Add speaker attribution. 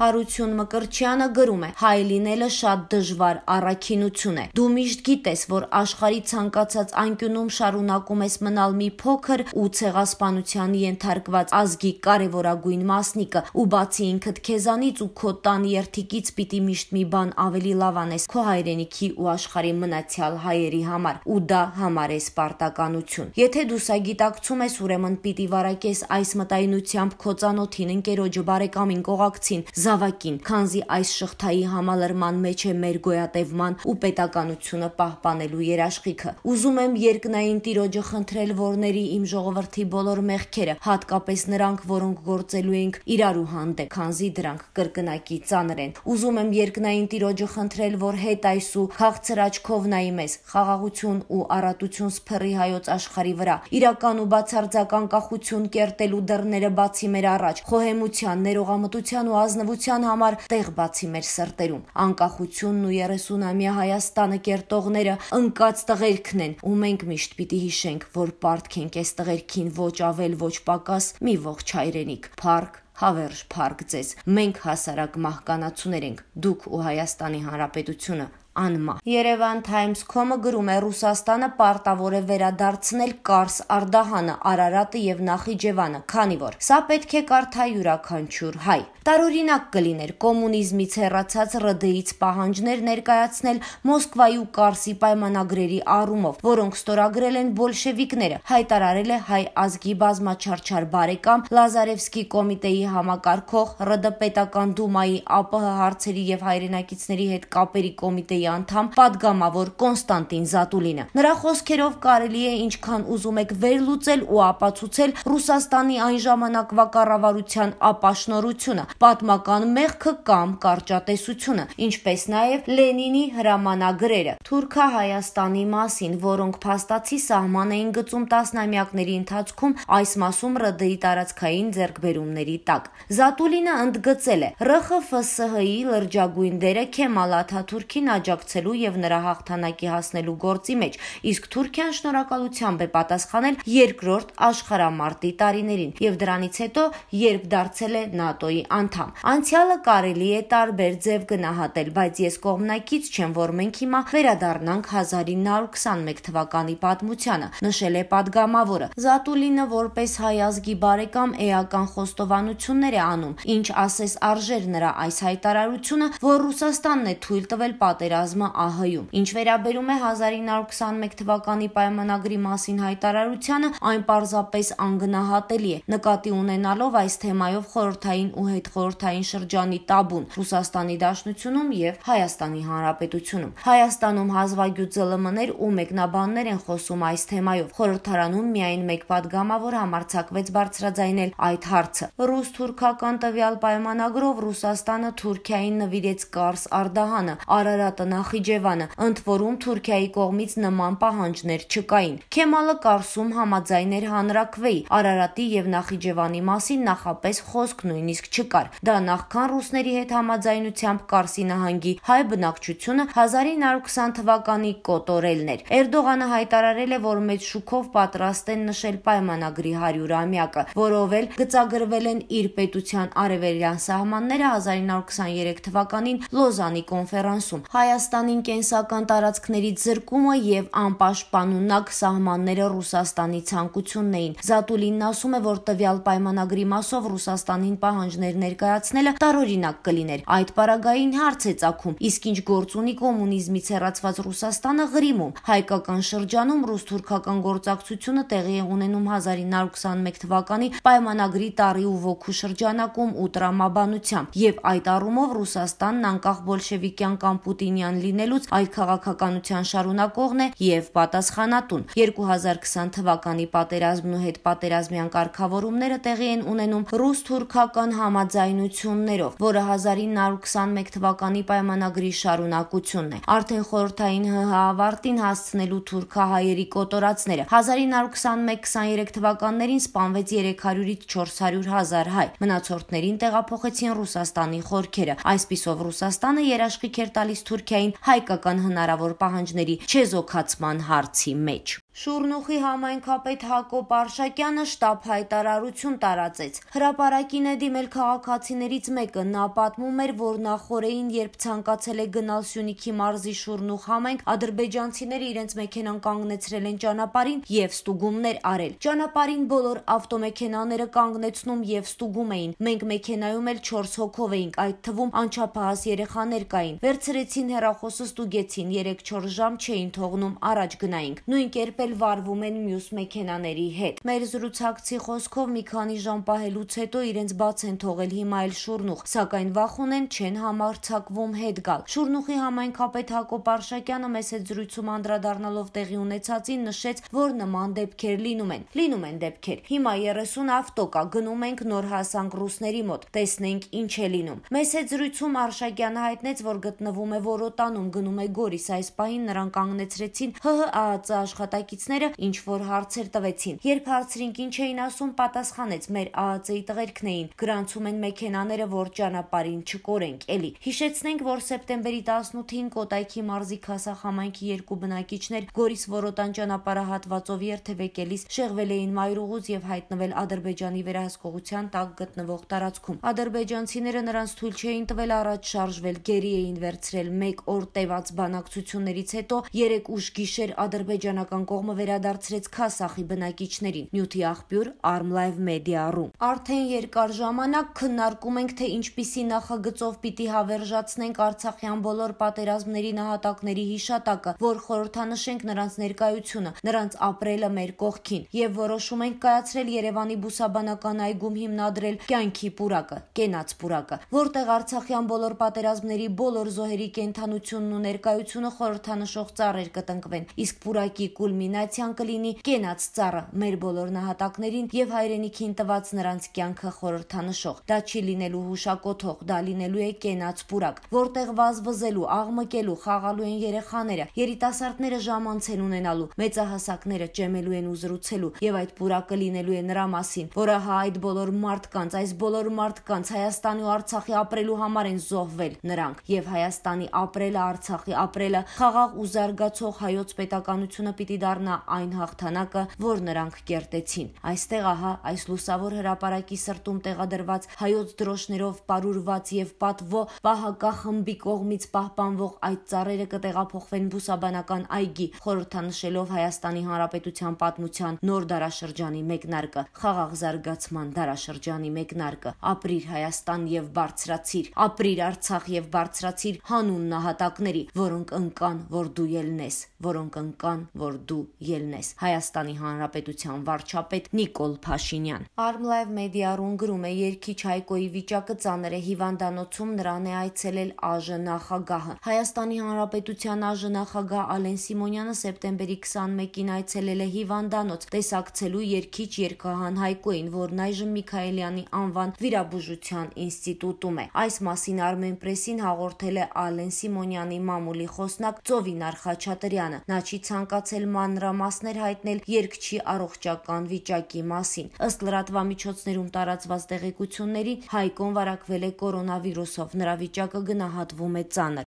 Speaker 1: Հարություն Մկրչյանը գրում է. հայ լինելը շատ դժվար առաքինություն է։ Դու միշտ գիտես, որ աշխարհի ցանկացած անկյունում շարունակում ես մնալ մի փոքր ու ցեղասպանության ենթարկված ազգի կարևորագույն մասնիկը, ու բացի ինքդ քեզանից ու քո տան երթիկից պիտի միշտ մի բան ավելի լավ անես քո հայրենիքի ու աշխարհի մնացյալ հայերի համար, ու դա համարես պարտականություն։ Եթե դու սա գիտակցում ես, ուրեմն պիտի վարակես այս մտայնությամբ քո ծանոթին, ընկերոջը, բարեկամին, կողակցին, զավակին, քանզի այս շղթայի համալրման մեջ է մեր գոյատևման ու պետականությունը պահպանելու երաշխիքը։ Ուզում եմ երկնային տիրոջը խնդրել որների իմ ժողովրդի բոլոր մեղքերը, հատկապես նրանք, որոնք գործելու ենք իրարու հանդեպ, քանզի դրանք կրկնակի ծանր են։ Ուզում եմ երկնային տիրոջը խնդրել, որ հետ այս ու քաղցր աչքով նայի մեզ, խաղաղություն ու առատություն սփռի հայոց աշխարի վրա։ Իրական ու բացարձակ անկախություն կերտելու դռները բացի մեր առաջ, խոհեմության, ներողամտության ու ազնվության ազատության համար տեղ բացի մեր սրտերում։ Անկախությունն ու 30-ամյա Հայաստանը կերտողները ընկած տղերքն են, ու մենք միշտ պիտի հիշենք, որ պարտք ենք այս տղերքին ոչ ավել, ոչ պակաս մի ողջ հայրենիք, փառք, հավերժ փառք ձեզ։ Մենք հասարակ մահկանացուներ ենք, դուք ու Հայաստանի Հանրապետությունը անմա։ Երևան Times.com-ը գրում է Ռուսաստանը պարտավոր է վերադարձնել Կարս Արդահանը, Արարատը եւ Նախիջևանը, քանի որ սա պետք է կարթա յուրաքանչյուր հայ։ Տարօրինակ կլիներ կոմունիզմից հեռացած ՌԴ-ից պահանջներ ներկայացնել Մոսկվայի ու Կարսի պայմանագրերի առումով, որոնք ստորագրել են բոլշևիկները, հայտարարել է հայ ազգի բազմաչարչար բարեկամ Լազարևսկի կոմիտեի համակարգող ՌԴ պետական դումայի ԱՊՀ հարցերի եւ հայրենակիցների հետ կապերի կոմիտեի անդամ падգամավոր Կոնստանտին Զատուլինը։ Նրա խոսքերով կարելի է ինչքան ուզում եք վերլուծել ու ապացուցել Ռուսաստանի այն ժամանակվա կառավարության ապաշնորությունը, պատմական մեղքը կամ կարճատեսությունը, ինչպես նաև Լենինի հրամանագրերը Թուրքա-Հայաստանի մասին, որոնք փաստացի սահման էին գծում տասնամյակների ընթացքում այս մասում ՌԴ-ի տարածքային ձեռքբերումների տակ։ Զատուլինը ընդգծել է ՌԽՖՍՀ-ի լրջագույն դերը Քեմալ Աթաթուրքին աջակցել աջակցելու եւ նրա հաղթանակի հասնելու գործի մեջ, իսկ Թուրքիան շնորհակալությամբ է պատասխանել երկրորդ աշխարհամարտի տարիներին եւ դրանից հետո, երբ դարձել է ՆԱՏՕ-ի անդամ։ Անցյալը կարելի է տարբեր ձև գնահատել, բայց ես կողմնակից չեմ, որ մենք հիմա վերադառնանք 1921 թվականի պատմությանը, նշել է падգամավորը։ Զատուլինը որպես հայ ազգի բարեկամ էական խոստովանություններ է անում, ինչ ասես արժեր նրա այս հայտարարությունը, որ Ռուսաստանն է թույլ տվել պատերազմ պատերազմը ԱՀ-ում։ Ինչ վերաբերում է 1921 թվականի պայմանագրի մասին հայտարարությանը, այն պարզապես անգնահատելի է, նկատի ունենալով այս թեմայով խորհրդային ու հետխորհրդային շրջանի տաբուն Ռուսաստանի Դաշնությունում եւ Հայաստանի Հանրապետությունում։ Հայաստանում հազվագյուտ ԶԼՄ-ներ ու մեկնաբաններ են խոսում այս թեմայով։ Խորհրդարանում միայն մեկ падգամավոր համարցակվեց բարձրաձայնել այդ հարցը։ Ռուս-թուրքական տվյալ պայմանագրով Ռուսաստանը Թուրքիային նվիրեց Կարս Արդահանը, Արարատը Նախիջևանը, ընդ որում Թուրքիայի կողմից նման պահանջներ չկային։ Քեմալը Կարսում համաձայն էր հանրակվեի, Արարատի եւ Նախիջևանի մասին նախապես խոսք նույնիսկ չկար։ Դա նախքան ռուսների հետ համաձայնությամբ Կարսի նահանգի հայ բնակչությունը 1920 թվականի կոտորելն էր։ Էրդողանը հայտարարել է, որ մեծ շուկով պատրաստ են նշել պայմանագրի 100-ամյակը, որով էլ գծագրվել են իր պետության արևելյան սահմանները 1923 թվականին Լոզանի կոնֆերանսում։ Հայաստանը Հայաստանին կենսական տարածքներից զրկումը եւ անպաշտպանունակ սահմանները Ռուսաստանի ցանկությունն էին։ Զատուլինն ասում է, որ տվյալ պայմանագրի մասով Ռուսաստանին պահանջներ ներկայացնելը տարօրինակ կլիներ։ Այդ պարագային հարց է ցակում, իսկ ինչ գործ ունի կոմունիզմից հեռացված Ռուսաստանը ղրիմում։ Հայկական շրջանում ռուս-թուրքական գործակցությունը տեղի է ունենում 1921 թվականի պայմանագրի տարի ու ոգու շրջանակում ու տրամաբանությամբ եւ այդ առումով Ռուսաստանն անկախ բոլշևիկյան կամ պուտինյան Սարգսյանն լինելուց այլ քաղաքականության շարունակողն է եւ պատասխանատուն։ 2020 թվականի պատերազմն ու հետպատերազմյան կարգավորումները տեղի են ունենում ռուս-թուրքական համաձայնություններով, որը 1921 թվականի պայմանագրի շարունակությունն է։ Արդեն խորհրդային ՀՀ ավարտին հասցնելու թուրքահայերի կոտորածները 1921-23 թվականներին սպանվեց 300-ից 400 հազար հայ։ Մնացորդներին տեղափոխեցին Ռուսաստանի խորքերը։ Այսպիսով Ռուսաստանը երաշխիք էր տալիս Թուրքիայի մարդկային հայկական հնարավոր պահանջների չեզոքացման հարցի մեջ։ Շուրնուխի համայնքապետ Հակոբ Արշակյանը շտապ հայտարարություն տարածեց։ Հրապարակին է դիմել քաղաքացիներից մեկը։ Նա պատմում էր, որ նախորդին, երբ ցանկացել է գնալ Սյունիքի մարզի Շուրնուխ համայնք, ադրբեջանցիները իրենց մեքենան կանգնեցրել են ճանապարհին եւ ստուգումներ արել։ Ճանապարհին բոլոր ավտոմեքենաները կանգնեցնում եւ ստուգում էին։ Մենք մեքենայում էլ 4 հոգով էինք, այդ թվում անչափահաս երեխաներ կային։ Վերցրեցին հեռախոսը ստուգեցին, 3-4 ժամ չէին թողնում առաջ գնայինք։ Նույն կերպ երբ էլ վարվում են մյուս մեքենաների հետ։ Մեր զրուցակցի խոսքով մի քանի ժամ պահելուց հետո իրենց բաց են թողել հիմա այլ շուրնուխ, սակայն վախ ունեն չեն համարցակվում հետ գալ։ Շուրնուխի համայնքապետ Հակոբ Արշակյանը մեզ հետ զրույցում անդրադառնալով տեղի ունեցածին նշեց, որ նման դեպքեր լինում են։ Լինում են դեպքեր։ Հիմա 30 ավտո կա, գնում ենք նոր հասանք ռուսների մոտ։ Տեսնենք ինչ է լինում։ Մեզ հետ զրույցում Արշակյանը հայտնեց, որ գտնվում է Որոտանում, գնում է Գորիս, այս պահին նրան կանգնեցրեցին ՀՀԱԱՑ աշխատակիցները աշխատակիցները ինչ որ հարցեր տվեցին։ Երբ հարցրինք ինչ էին ասում, պատասխանեց՝ մեր ԱԱԾ-ի տղերքն էին, գրանցում են մեքենաները, որ ճանապարհին չկորենք։ Էլի հիշեցնենք, որ սեպտեմբերի 18-ին Կոտայքի մարզի Քասա համայնքի երկու բնակիչներ Գորիս Որոտան ճանապարհահատվածով երթևեկելիս շեղվել էին Մայրուղուց եւ հայտնվել Ադրբեջանի վերահսկողության տակ գտնվող տարածքում։ Ադրբեջանցիները նրանց թույլ չէին տվել առաջ շարժվել, գերի էին վերցրել մեկ օր տևած բանակցություններից հետո երեք ուշ գիշեր ադրբեջանական կողմ կողմը վերադարձրեց Քասախի բնակիչներին։ Նյութի աղբյուր Armlive Media Room։ Արդեն երկար ժամանակ քննարկում ենք, թե ինչպիսի նախագծով պիտի հավերժացնենք Արցախյան բոլոր պատերազմների նահատակների հիշատակը, որ խորհրդանշենք նրանց ներկայությունը, նրանց ապրելը մեր կողքին եւ որոշում ենք կայացրել Երևանի բուսաբանական այգում հիմնադրել կյանքի պուրակը, կենաց պուրակը, որտեղ Արցախյան բոլոր պատերազմների բոլոր զոհերի կենթանությունն ու ներկայությունը խորհրդանշող ծառեր կտնկվեն։ Իսկ պուրակի կուլմին կոմբինացիան կլինի կենաց ծառը մեր բոլոր նահատակներին եւ հայրենիքին տված նրանց կյանքը խորհրդանշող։ Դա չի լինելու հուշակոթող, դա լինելու է կենաց պուրակ, որտեղ վազվզելու, աղմկելու, խաղալու են երեխաները, երիտասարդները ժամանց են ունենալու, մեծահասակները ճեմելու են ու զրուցելու եւ այդ պուրակը լինելու է նրա մասին, որը հա այդ բոլոր մարդկանց, այս բոլոր մարդկանց Հայաստանի ու Արցախի ապրելու համար են զոհվել նրանք եւ Հայաստանի ապրելը Արցախի ապրելը խաղաղ ու զարգացող հայոց պետականությունը պիտի դառնա դառնա այն հաղթանակը, որ նրանք կերտեցին։ Այստեղ ահա այս լուսավոր հրապարակի սրտում տեղադրված հայոց դրոշներով պարուրված եւ պատվո պահակա խմբի կողմից պահպանվող այդ ծառերը կտեղափոխվեն բուսաբանական այգի, խորհրդանշելով Հայաստանի Հանրապետության պատմության նոր դարաշրջանի մեկնարկը, խաղաղ զարգացման դարաշրջանի մեկնարկը։ Ապրիր Հայաստան եւ բարձրացիր, ապրիր Արցախ եւ բարձրացիր հանուն նահատակների, որոնք ընկան, որ դու ելնես, որոնք ընկան, որ դու ելնես Հայաստանի Հանրապետության վարչապետ Նիկոլ Փաշինյան Armlive Media.ru-ն գրում է երկիչ Հայկոյի վիճակը ծանր է հիվանդանոցում նրան է այցելել ԱԺ նախագահը Հայաստանի Հանրապետության ԱԺ նախագահ Ալեն Սիմոնյանը սեպտեմբերի 21-ին այցելել է հիվանդանոց տեսակցելու երկիչ երկհան Հայկոյին որն այժմ Միքայելյանի անվան վիրաբուժության ինստիտուտում է այս մասին Armen Press-ին հաղորդել է Ալեն Սիմոնյանի մամուլի խոսնակ Ծովին Արխաչատրյանը նա չի ցանկացել ման մանրամասներ հայտնել երկչի առողջական վիճակի մասին։ Ըստ լրատվամիջոցներում տարածված տեղեկությունների Հայկոն վարակվել է կորոնավիրուսով։ Նրա վիճակը գնահատվում է ծանր։